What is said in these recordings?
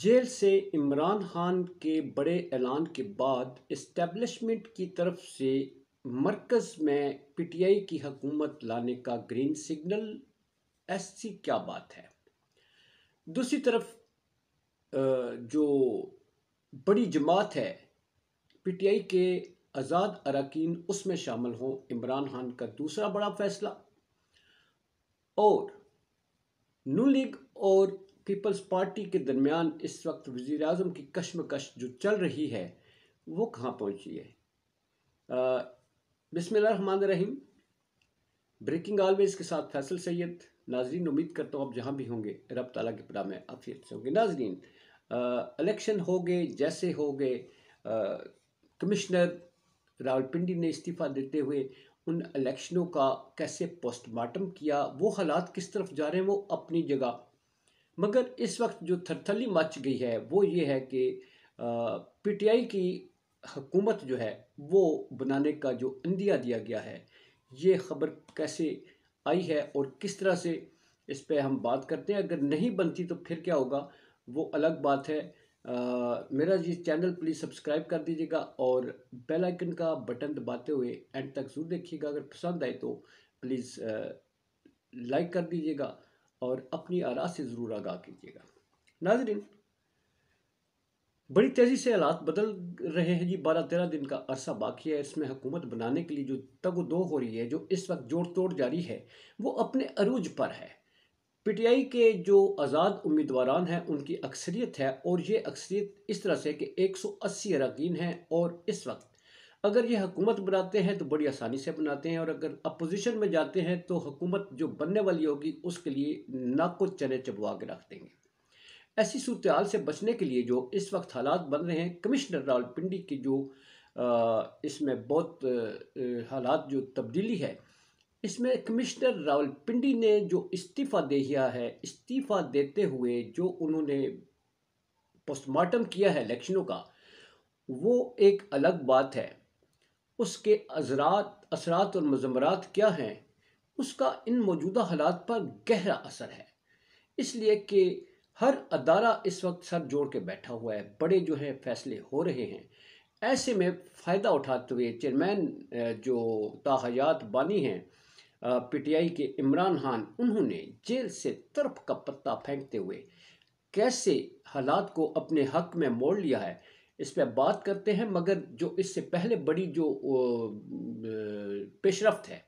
jail से इमरान खान के बड़े ऐलान के बाद इस्टेबलिशमेंट की तरफ से मरकज़ में पीटीआई की हकूमत लाने का ग्रीन सिग्नल ऐसी क्या बात है दूसरी तरफ जो बड़ी जमात है पीटीआई के आज़ाद अरकान उसमें शामिल हों इमरान खान का दूसरा बड़ा फैसला और नू लीग और पीपल्स पार्टी के दरमियान इस वक्त वज़ी अजम की कश्मकश जो चल रही है वो कहाँ पहुँची है बसमान रहीम ब्रेकिंग ऑलवेज़ के साथ फैसल सैयद नाजरीन उम्मीद करता हूँ आप जहाँ भी होंगे रब तला के पदा में अफियत से होंगे नाजरीन इलेक्शन हो गए जैसे हो गए कमिश्नर रावलपिंडी ने इस्तीफ़ा देते हुए उन इलेक्शनों का कैसे पोस्टमार्टम किया वो हालात किस तरफ जा रहे हैं वो अपनी जगह मगर इस वक्त जो थरथली मच गई है वो ये है कि पीटीआई की हुकूमत जो है वो बनाने का जो इंदिया दिया गया है ये खबर कैसे आई है और किस तरह से इस पर हम बात करते हैं अगर नहीं बनती तो फिर क्या होगा वो अलग बात है आ, मेरा ये चैनल प्लीज़ सब्सक्राइब कर दीजिएगा और बेल आइकन का बटन दबाते हुए एंड तक ज़रूर देखिएगा अगर पसंद आए तो प्लीज़ लाइक कर दीजिएगा और अपनी आरा से ज़रूर आगाह कीजिएगा नाजरीन बड़ी तेज़ी से हालात बदल रहे हैं जी बारह तेरह दिन का अरसा बाकी है इसमें हुकूमत बनाने के लिए जो तग दो हो रही है जो इस वक्त जोड़ तोड़ जारी है वो अपने अरूज पर है पीटीआई के जो आज़ाद उम्मीदवारान हैं उनकी अक्सरियत है और ये अक्सरियत इस तरह से कि 180 अरकान हैं और इस वक्त अगर ये हुकूमत बनाते हैं तो बड़ी आसानी से बनाते हैं और अगर अपोजिशन में जाते हैं तो हुकूमत जो बनने वाली होगी उसके लिए ना को चने चबवा के रख देंगे ऐसी सूरत से बचने के लिए जो इस वक्त हालात बन रहे हैं कमिश्नर रावलपिंडी की जो इसमें बहुत हालात जो तब्दीली है इसमें कमिश्नर रावलपिंडी ने जो इस्तीफ़ा दे दिया है इस्तीफ़ा देते हुए जो उन्होंने पोस्टमार्टम किया है इलेक्शनों का वो एक अलग बात है उसके अजरात असरात और मजमरात क्या हैं उसका इन मौजूदा हालात पर गहरा असर है इसलिए कि हर अदारा इस वक्त सर जोड़ के बैठा हुआ है बड़े जो हैं फैसले हो रहे हैं ऐसे में फ़ायदा उठाते हुए चेयरमैन जो ताहयात बानी हैं पीटीआई के इमरान खान उन्होंने जेल से तरफ का पत्ता फेंकते हुए कैसे हालात को अपने हक में मोड़ लिया है इस पर बात करते हैं मगर जो इससे पहले बड़ी जो पेशरफ है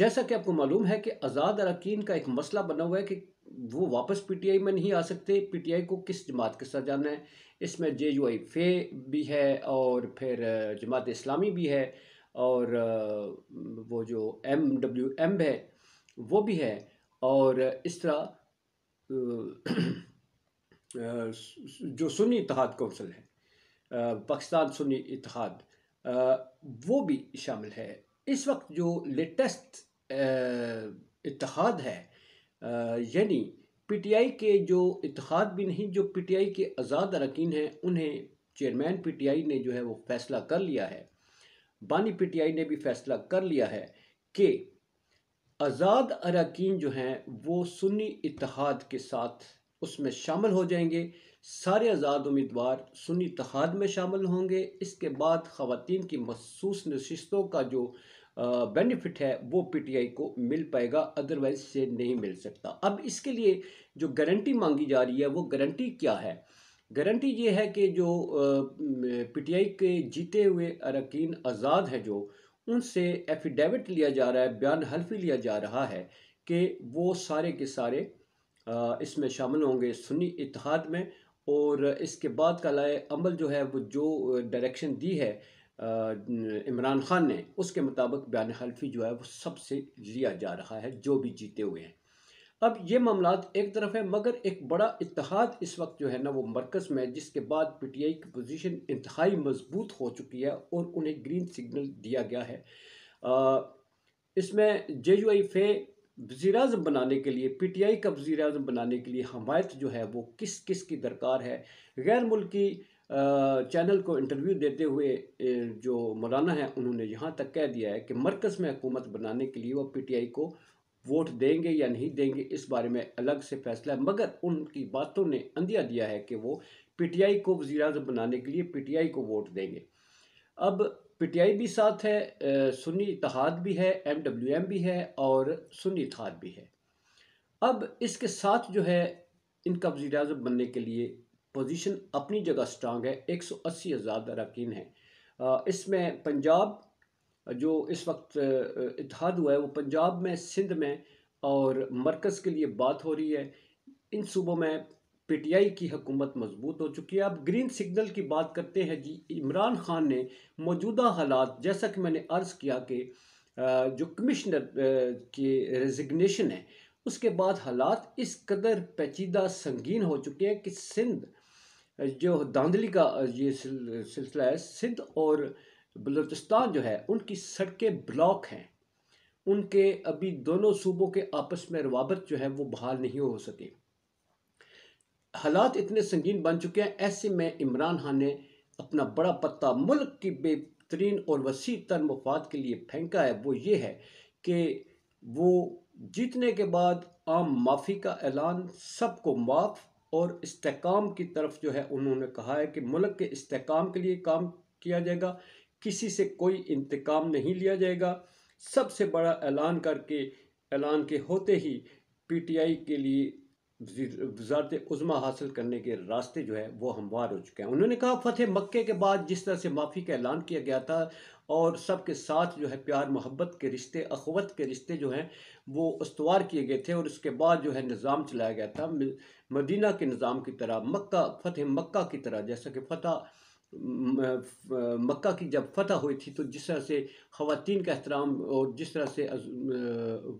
जैसा कि आपको मालूम है कि आज़ाद अरकान का एक मसला बना हुआ है कि वो वापस पीटीआई में नहीं आ सकते पीटीआई को किस जमात के साथ जाना है इसमें जे यू आई फे भी है और फिर जमात इस्लामी भी है और वो जो एम डब्ल्यू एम है वो भी है और इस तरह जो सुन्नी इतिहाद कौंसिल है पाकिस्तान सुन्नी इतिहाद वो भी शामिल है इस वक्त जो लेटेस्ट इतिहाद है यानी पीटीआई के जो इतिहाद भी नहीं जो पीटीआई के आज़ाद अरकान हैं उन्हें चेयरमैन पीटीआई ने जो है वो फैसला कर लिया है बानी पीटीआई ने भी फैसला कर लिया है कि आज़ाद अरकान जो हैं वो सुन्नी इतिहाद के साथ उसमें शामिल हो जाएंगे सारे आज़ाद उम्मीदवार सुन्नी तहाद में शामिल होंगे इसके बाद ख़वान की मखसूस नशस्तों का जो बेनिफिट है वो पी टी आई को मिल पाएगा अदरवाइज से नहीं मिल सकता अब इसके लिए जो गारंटी मांगी जा रही है वो गारंटी क्या है गारंटी ये है कि जो पी टी आई के जीते हुए अरकान आज़ाद हैं जो उनसे एफिडेविट लिया जा रहा है बयान हल्फी लिया जा रहा है कि वो सारे के सारे इसमें शामिल होंगे सुन्नी इतिहाद में और इसके बाद का लाए अमल जो है वो जो डायरेक्शन दी है इमरान खान ने उसके मुताबिक बयान हल्फी जो है वो सबसे लिया जा रहा है जो भी जीते हुए हैं अब ये मामला एक तरफ है मगर एक बड़ा इतिहाद इस वक्त जो है ना वो मरकज़ में है जिसके बाद पी टी आई की पोजीशन इंतहाई मजबूत हो चुकी है और उन्हें ग्रीन सिग्नल दिया गया है इसमें जे यू आई फे वजीर अजम बनाने के लिए पी टी आई का वजीर अजम बनाने के लिए हमायत जो है वो किस किस की दरकार है गैर मुल्की चैनल को इंटरव्यू देते हुए जो मौलाना है उन्होंने यहाँ तक कह दिया है कि मरकज़ में हुकूमत बनाने के लिए वह पी टी आई को वोट देंगे या नहीं देंगे इस बारे में अलग से फैसला है मगर उनकी बातों ने अंधिया दिया है कि वो पी टी आई को वजी अजम बनाने के लिए पी टी आई को वोट देंगे अब पीटीआई भी साथ है सुन्नी इतिहाद भी है एमडब्ल्यूएम भी है और सुन्नी इतिहाद भी है अब इसके साथ जो है इनका वजी अजम बनने के लिए पोजीशन अपनी जगह स्ट्रांग है एक सौ अस्सी हज़ार अरकान है इसमें पंजाब जो इस वक्त इतिहाद हुआ है वो पंजाब में सिंध में और मरकज़ के लिए बात हो रही है इन सूबों में पीटीआई की हुकूमत मजबूत हो चुकी है अब ग्रीन सिग्नल की बात करते हैं जी इमरान खान ने मौजूदा हालात जैसा कि मैंने अर्ज़ किया कि जो कमिश्नर की रेजिग्नेशन है उसके बाद हालात इस कदर पेचीदा संगीन हो चुके हैं कि सिंध जो धांधली का ये सिलसिला है सिंध और बलूचिस्तान जो है उनकी सड़कें ब्लॉक हैं उनके अभी दोनों सूबों के आपस में रवाबत जो है वो बहाल नहीं हो सके हालात इतने संगीन बन चुके हैं ऐसे में इमरान खान ने अपना बड़ा पत्ता मुल्क की बेहतरीन और वसी तर मफाद के लिए फेंका है वो ये है कि वो जीतने के बाद आम माफ़ी का ऐलान सबको माफ़ और इस्तेकाम की तरफ जो है उन्होंने कहा है कि मुल्क के इस्तेकाम के लिए काम किया जाएगा किसी से कोई इंतकाम नहीं लिया जाएगा सबसे बड़ा ऐलान करके ऐलान के होते ही पीटीआई के लिए वजारत उज़मा हासिल करने के रास्ते जो है वो हमवार हो चुके हैं उन्होंने कहा फतेह मक्के के बाद जिस तरह से माफ़ी का ऐलान किया गया था और सब के साथ जो है प्यार मोहब्बत के रिश्ते अखवत के रिश्ते जो हैं वो उसवार किए गए थे और उसके बाद जो है निज़ाम चलाया गया था मदीना के निज़ाम की तरह मक्का फतेह मक्का की तरह जैसा कि फतेह मक्का की जब फतह हुई थी तो जिस तरह से ख़वान का एहतराम और जिस तरह से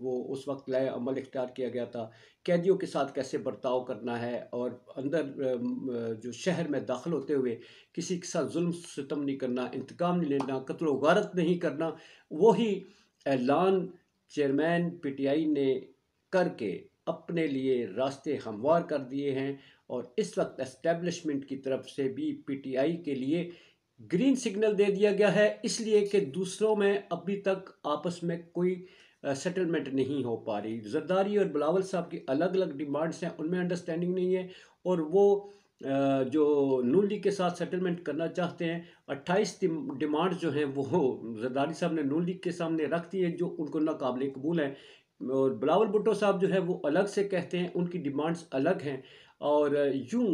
वो उस वक्त लाए अमल इख्तियार किया गया था कैदियों के साथ कैसे बर्ताव करना है और अंदर जो शहर में दाखिल होते हुए किसी के साथ जुल्म सितम नहीं करना इंतकाम नहीं लेना कत्ल वारत नहीं करना वही ऐलान चेयरमैन पीटीआई ने करके अपने लिए रास्ते हमवार कर दिए हैं और इस वक्त एस्टेब्लिशमेंट की तरफ से भी पीटीआई के लिए ग्रीन सिग्नल दे दिया गया है इसलिए कि दूसरों में अभी तक आपस में कोई सेटलमेंट नहीं हो पा रही जरदारी और बिलावल साहब की अलग अलग डिमांड्स हैं उनमें अंडरस्टैंडिंग नहीं है और वो जो नू लीग के साथ सेटलमेंट करना चाहते हैं 28 डिमांड जो हैं वो जरदारी साहब ने नू लीग के सामने रख दी है जो उनको नाकबले कबूल हैं और बिलावल भुट्टो साहब जो है वो अलग से कहते हैं उनकी डिमांड्स अलग हैं और यूँ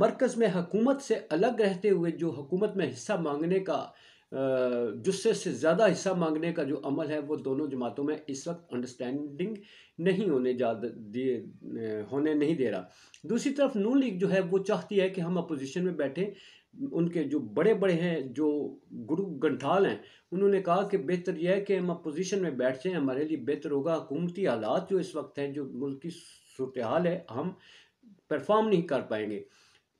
मरकज़ में हकूमत से अलग रहते हुए जो हकूमत में हिस्सा मांगने का जुस्से से ज़्यादा हिस्सा मांगने का जो अमल है वो दोनों जमातों में इस वक्त अंडरस्टैंडिंग नहीं होने जा दिए होने नहीं दे रहा दूसरी तरफ नू लीग जो है वो चाहती है कि हम अपोजिशन में बैठें उनके जो बड़े बड़े हैं जो गुरु गंठाल हैं उन्होंने कहा कि बेहतर यह है कि हम अपोजिशन में बैठ जाएँ हमारे लिए बेहतर होगा हुकूमती हालात जो इस वक्त हैं जो मुल्क की सूरत हाल है हम परफॉर्म नहीं कर पाएंगे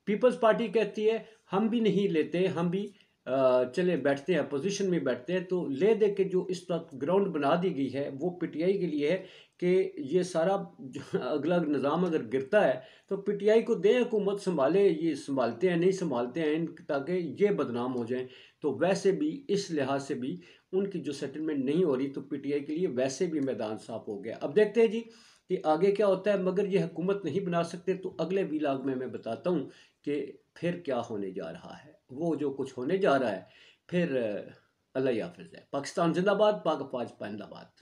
पीपल्स पार्टी कहती है हम भी नहीं लेते हम भी चले बैठते हैं पोजीशन में बैठते हैं तो ले दे के जो इस वक्त ग्राउंड बना दी गई है वो पीटीआई के लिए है कि ये सारा अगला निज़ाम अगर गिरता है तो पीटीआई को दें हुकूमत संभाले ये संभालते हैं नहीं संभालते हैं ताकि ये बदनाम हो जाएं तो वैसे भी इस लिहाज से भी उनकी जो सेटलमेंट नहीं हो रही तो पी के लिए वैसे भी मैदान साफ हो गया अब देखते हैं जी कि आगे क्या होता है मगर ये हुकूमत नहीं बना सकते तो अगले वीलाग में मैं बताता हूँ कि फिर क्या होने जा रहा है वो जो कुछ होने जा रहा है फिर अल्लाह हाफिज़ है पाकिस्तान जिंदाबाद पाक अफवाज पाइंदाबाद